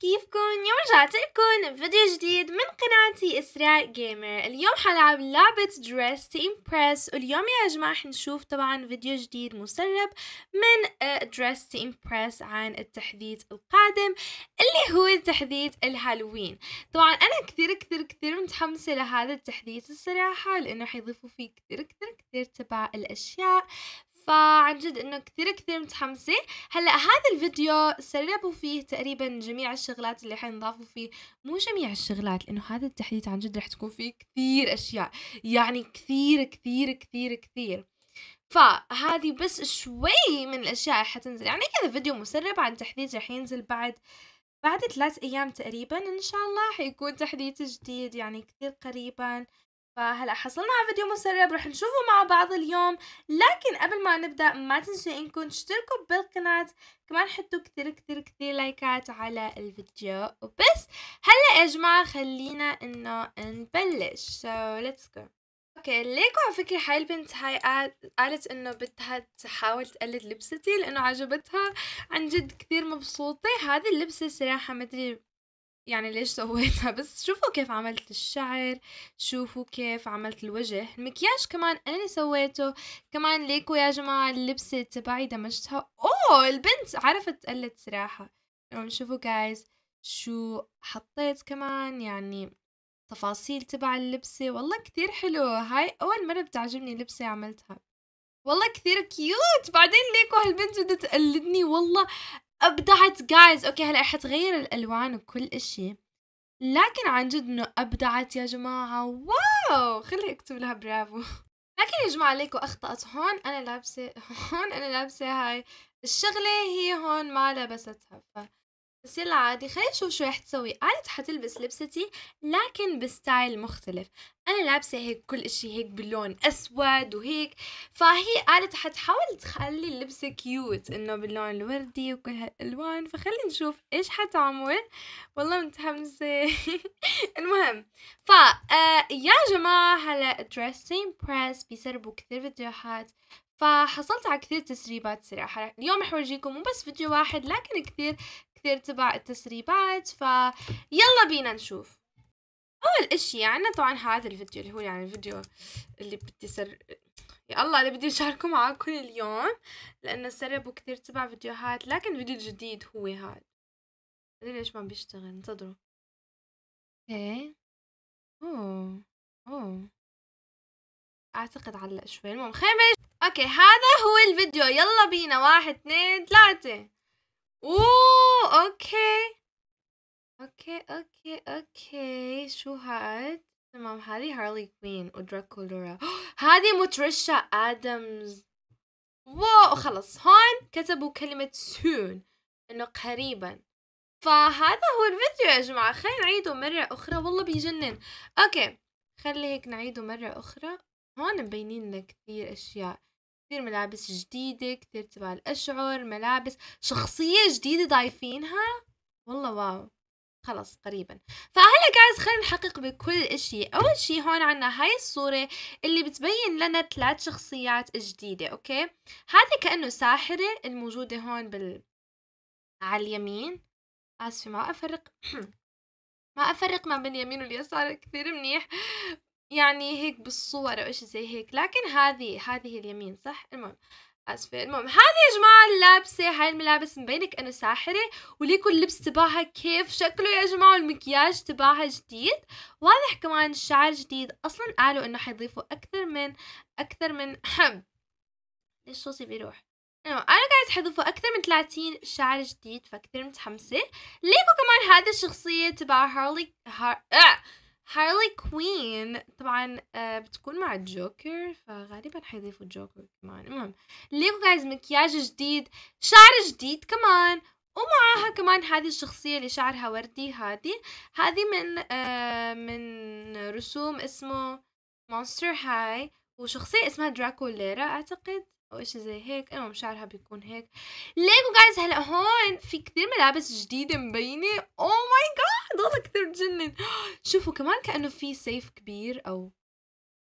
كيفكن اليوم رجعت لكم بفيديو جديد من قناتي اسراء جيمر اليوم حلعب لعبة دريس تو امبرس واليوم يا جماعة حنشوف طبعا فيديو جديد مسرب من دريس تو امبرس عن التحديث القادم اللي هو تحديث الهالوين طبعا انا كثير كثير كثير متحمسة لهذا التحديث الصراحة لانه حيضيفوا فيه كثير كثير كثير تبع الاشياء فعن جد انه كثير كثير متحمسة هلا هذا الفيديو سربوا فيه تقريبا جميع الشغلات اللي حينضافوا فيه مو جميع الشغلات لانه هذا التحديث عن جد رح تكون فيه كثير اشياء يعني كثير كثير كثير كثير فهذه بس شوي من الاشياء اللي حتنزل يعني كذا فيديو مسرب عن تحديث رح ينزل بعد بعد ثلاث ايام تقريبا ان شاء الله حيكون تحديث جديد يعني كثير قريبا فهلا حصلنا على فيديو مسرب رح نشوفه مع بعض اليوم لكن قبل ما نبدا ما تنسوا انكم تشتركوا بالقناه كمان حطوا كثير كثير كثير لايكات على الفيديو وبس هلا يا جماعه خلينا انه نبلش سو ليتس جو اوكي ليكو على فكرة هاي البنت هاي قالت انه بدها تحاول تقلد لبستي لانه عجبتها عن جد كثير مبسوطة هذه اللبسة صراحة مدري يعني ليش سويتها بس شوفوا كيف عملت الشعر شوفوا كيف عملت الوجه المكياج كمان انا اللي سويته كمان ليكو يا جماعة اللبسة تبعي دمجتها اوه البنت عرفت قلت صراحة شوفوا جايز شو حطيت كمان يعني تفاصيل تبع اللبسة والله كتير حلو هاي أول مرة بتعجبني لبسة عملتها والله كثير كيوت بعدين ليكو هالبنت بدها تقلدني والله ابدعت جايز اوكي هلا رح تغير الالوان وكل اشي لكن عن جد انه ابدعت يا جماعه واو خلي اكتب لها برافو لكن يا جماعه ليكو اخطات هون انا لابسه هون انا لابسه هاي الشغله هي هون ما لبستها ف بس يلا عادي خلينا نشوف شو رح تسوي قالت حتلبس لبستي لكن بستايل مختلف انا لابسه هيك كل اشي هيك باللون اسود وهيك فهي قالت حتحاول تخلي اللبس كيوت انه باللون الوردي وكل هالالوان فخلينا نشوف ايش حتعمل والله متحمسه المهم ف آه، يا جماعه هلا دريسين بريس بيسربوا كثير فيديوهات فحصلت على كثير تسريبات صراحة اليوم رح اورجيكم مو بس فيديو واحد لكن كثير كثير تبع التسريبات فيلا بينا نشوف اول اشي عنا يعني طبعا هذا الفيديو اللي هو يعني الفيديو اللي بدي سر يا الله اللي بدي اشاركه معاكم اليوم لانه سربوا كثير تبع فيديوهات لكن فيديو جديد هو هذا مدري ليش ما بيشتغل انتظروا اوكي اوه اوه اعتقد علق شوي المهم خلينا نبلش اوكي هذا هو الفيديو يلا بينا واحد اثنين ثلاثة اوه اوه اوكي اوكي اوكي اوكي شو هاد تمام هذه هارلي كوين ودراكو لورا هذه مترشا ادمز واو خلص هون كتبوا كلمة سون انه قريبا فهذا هو الفيديو يا جماعة خلينا نعيده مرة اخرى والله بيجنن اوكي خلي هيك نعيده مرة اخرى هون مبينين لنا كثير اشياء كثير ملابس جديدة كثير تبع الأشعر ملابس شخصية جديدة ضايفينها والله واو خلص قريبا فهلا جايز خلينا نحقق بكل اشي اول شي هون عنا هاي الصورة اللي بتبين لنا ثلاث شخصيات جديدة اوكي هذه كأنه ساحرة الموجودة هون بال على اليمين اسفة ما افرق ما افرق ما بين اليمين واليسار كثير منيح يعني هيك بالصور أو إشي زي هيك لكن هذه هذه اليمين صح المهم اسفه المهم هذه يا جماعه اللابسه هاي الملابس مبينك انه ساحره وليكو اللبس تبعها كيف شكله يا جماعه والمكياج تبعها جديد واضح كمان الشعر جديد اصلا قالوا انه حيضيفوا اكثر من اكثر من ليش صوصي بيروح انا قاعد حضيفوا اكثر من 30 شعر جديد فكثير متحمسه ليكو كمان هذه الشخصيه تبع هارلي هار... آه. هارلي كوين طبعا آه، بتكون مع الجوكر فغالبا حيضيفوا الجوكر كمان المهم ليفو جايز مكياج جديد شعر جديد كمان ومعاها كمان هذه الشخصية اللي شعرها وردي هذه هذه من آه، من رسوم اسمه مونستر هاي وشخصية اسمها دراكو ليرا أعتقد او اشي زي هيك المهم شعرها بيكون هيك ليكو جايز هلا هون في كثير ملابس جديده مبينه او ماي جاد والله كثير بتجنن شوفوا كمان كانه في سيف كبير او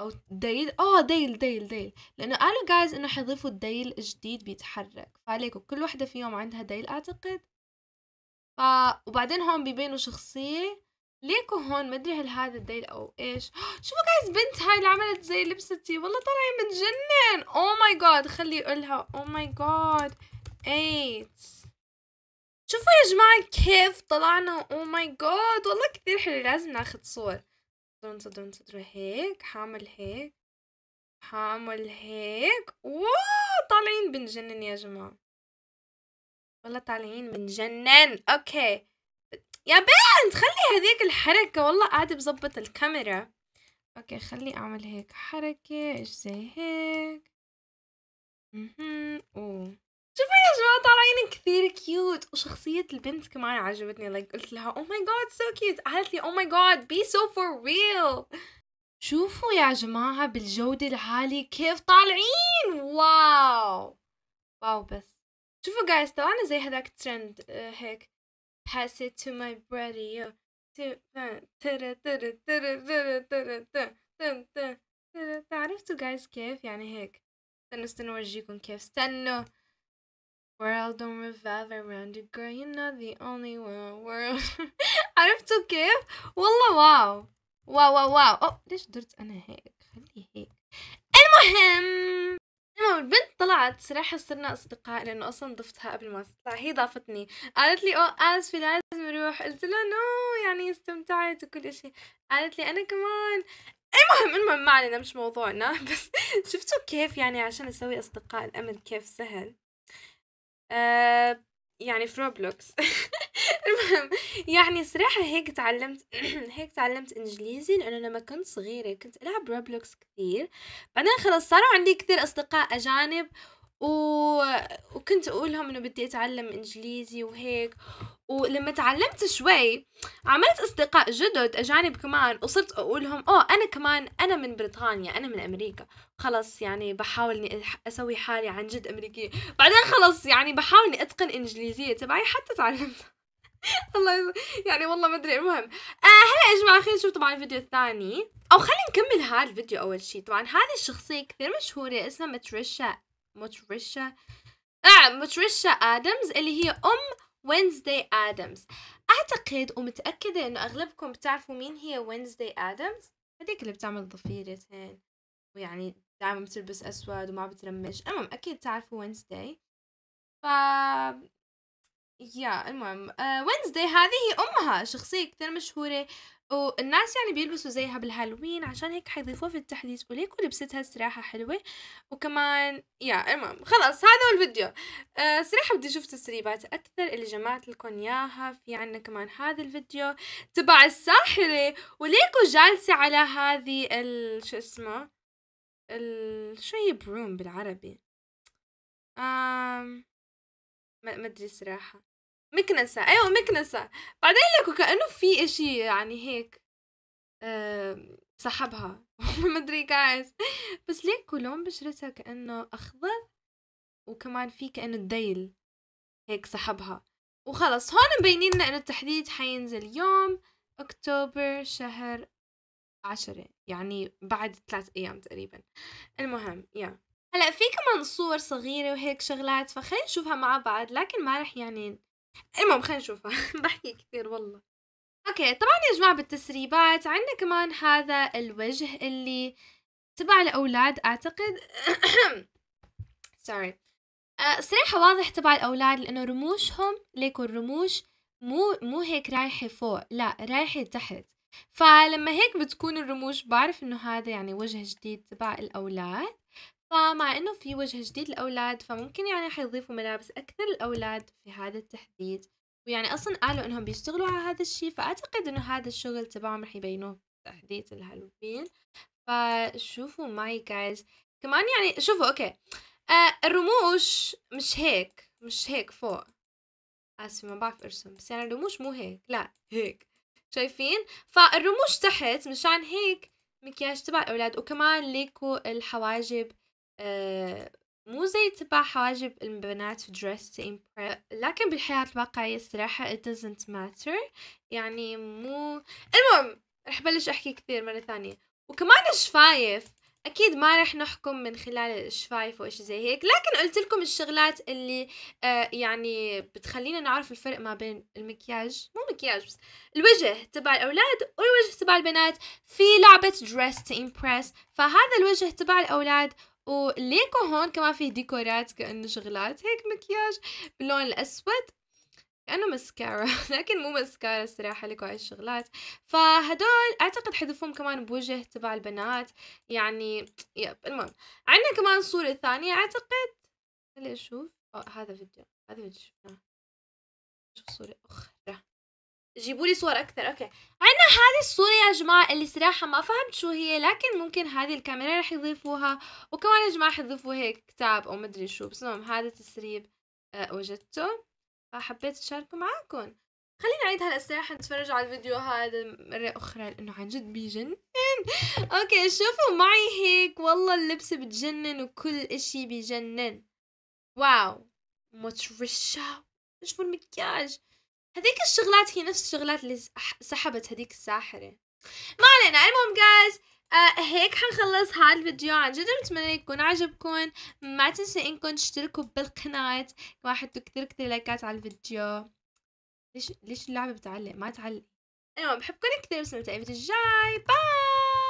او ديل اه ديل ديل ديل لانه قالوا جايز انه حيضيفوا الديل جديد بيتحرك فعليكو كل وحده فيهم عندها ديل اعتقد ف وبعدين هون بيبينوا شخصيه ليكو هون مدري هل هذا الديل او ايش شوفوا جايز بنت هاي اللي عملت زي لبستي والله طالعه متجنن او oh ماي جاد خلي لها او ماي جاد 8 شوفوا يا جماعة كيف طلعنا او ماي جاد والله كثير حلو لازم ناخذ صور صدرون صدرون صدرون هيك حامل هيك حامل هيك واو طالعين بنجنن يا جماعة والله طالعين بنجنن اوكي يا بنت خلي هذيك الحركة والله قاعدة بظبط الكاميرا اوكي خلي اعمل هيك حركة ايش زي هيك اها اوه شوفوا يا جماعة طالعين كثير كيوت وشخصية البنت كمان عجبتني لايك like قلت لها او ماي جاد سو كيوت قالت لي او ماي جاد بي سو فور ريل شوفوا يا جماعة بالجودة العالية كيف طالعين واو واو بس شوفوا جايز طلعنا زي هذاك الترند آه، هيك pass it to my brother, yo. عرفتوا جايز كيف يعني هيك استنوا استنوا اورجيكم كيف استنوا World don't revolve around you girl you're not the only one world عرفتوا كيف والله واو واو واو واو أو ليش درت انا هيك خلي هيك المهم طلعت صراحة صرنا أصدقاء لأنه أصلا ضفتها قبل ما تطلع هي ضافتني قالت لي أوه آسفة لازم نروح قلت لها نو يعني استمتعت وكل إشي قالت لي أنا كمان المهم المهم ما علينا مش موضوعنا بس شفتوا كيف يعني عشان أسوي أصدقاء الأمن كيف سهل أه يعني في روبلوكس المهم يعني صراحه هيك تعلمت هيك تعلمت انجليزي لانه لما كنت صغيره كنت العب روبلوكس كثير بعدين خلص صاروا عندي كثير اصدقاء اجانب و... وكنت اقولهم انه بدي اتعلم انجليزي وهيك ولما تعلمت شوي عملت اصدقاء جدد اجانب كمان وصرت اقولهم اوه انا كمان انا من بريطانيا انا من امريكا خلص يعني بحاول اني اسوي حالي عن جد امريكيه بعدين خلص يعني بحاول اني اتقن انجليزيه تبعي حتى تعلمتها الله يعني والله ما ادري المهم آه هلا يا جماعه خلينا نشوف طبعا الفيديو الثاني او خلينا نكمل هذا الفيديو اول شيء طبعا هذه الشخصيه كثير مشهوره اسمها متريشا متريشا آه متريشا ادمز اللي هي ام وينزداي ادمز اعتقد ومتاكده انه اغلبكم بتعرفوا مين هي وينزداي ادمز هذيك اللي بتعمل ضفيرتين ويعني دائما بتلبس اسود وما بترمش المهم اكيد تعرفوا وينزداي ف يا المهم وينزداي آه، هذه امها شخصيه كثير مشهوره والناس يعني بيلبسوا زيها بالهالوين عشان هيك حيضيفوها في التحديث وليكو لبستها صراحه حلوة وكمان يا المهم خلص هذا هو الفيديو آه، صراحة بدي اشوف تسريبات اكثر اللي جمعت لكم اياها في عنا كمان هذا الفيديو تبع الساحرة وليكو جالسة على هذه ال شو اسمه ال شو هي بروم بالعربي امم ما ادري صراحه مكنسه ايوه مكنسه بعدين لك وكانه في اشي يعني هيك سحبها ما ادري جايز بس ليه كلهم بشرتها كانه اخضر وكمان في كانه الديل هيك سحبها وخلص هون مبينين لنا انه التحديد حينزل يوم اكتوبر شهر عشرة يعني بعد ثلاث ايام تقريبا المهم يا yeah. هلا في كمان صور صغيره وهيك شغلات فخلينا نشوفها مع بعض لكن ما رح يعني المهم خلينا نشوفها بحكي كثير والله اوكي طبعا يا جماعه بالتسريبات عندنا كمان هذا الوجه اللي تبع الاولاد اعتقد سوري آه، صراحة واضح تبع الأولاد لأنه رموشهم ليكو الرموش مو مو هيك رايحة فوق لا رايحة تحت فلما هيك بتكون الرموش بعرف إنه هذا يعني وجه جديد تبع الأولاد فمع انه في وجه جديد للاولاد فممكن يعني حيضيفوا ملابس اكثر للاولاد في هذا التحديد ويعني اصلا قالوا انهم بيشتغلوا على هذا الشيء فاعتقد انه هذا الشغل تبعهم رح يبينوه في تحديث الهالوين فشوفوا معي جايز كمان يعني شوفوا اوكي آه الرموش مش هيك مش هيك فوق اسفه ما بعرف ارسم بس يعني الرموش مو هيك لا هيك شايفين فالرموش تحت مشان هيك مكياج تبع الاولاد وكمان ليكو الحواجب آه، مو زي تبع حواجب البنات في دريس لكن بالحياة الواقعية الصراحة it doesn't matter يعني مو المهم رح بلش احكي كثير مرة ثانية وكمان الشفايف اكيد ما رح نحكم من خلال الشفايف واشي زي هيك لكن قلت لكم الشغلات اللي آه، يعني بتخلينا نعرف الفرق ما بين المكياج مو مكياج بس الوجه تبع الاولاد والوجه تبع البنات في لعبة dress to impress فهذا الوجه تبع الاولاد وليكو هون كمان فيه ديكورات كأنه شغلات هيك مكياج باللون الأسود كأنه مسكارا لكن مو مسكارا الصراحة لكو هاي الشغلات فهدول أعتقد حذفوهم كمان بوجه تبع البنات يعني يب المهم عنا كمان صورة ثانية أعتقد خليني أشوف هذا فيديو هذا فيديو شفناه شوف صورة أخرى جيبوا لي صور اكثر اوكي عندنا هذه الصوره يا جماعه اللي صراحه ما فهمت شو هي لكن ممكن هذه الكاميرا رح يضيفوها وكمان يا جماعه حيضيفوا هيك كتاب او مدري شو بس المهم هذا تسريب آه، وجدته فحبيت آه، اشاركه معاكم خلينا نعيد هلا الصراحه نتفرج على الفيديو هذا مره اخرى لانه عن جد بجنن اوكي شوفوا معي هيك والله اللبس بتجنن وكل اشي بيجنن واو مترشة شوفوا المكياج هذيك الشغلات هي نفس الشغلات اللي سحبت هذيك الساحرة ما علينا المهم جايز آه هيك حنخلص هذا الفيديو عن جد بتمنى يكون عجبكم ما تنسوا انكم تشتركوا بالقناة كمان حطوا كتير كتير لايكات على الفيديو ليش ليش اللعبة بتعلق ما تعلق المهم بحبكم كتير بس نلتقي الفيديو الجاي باي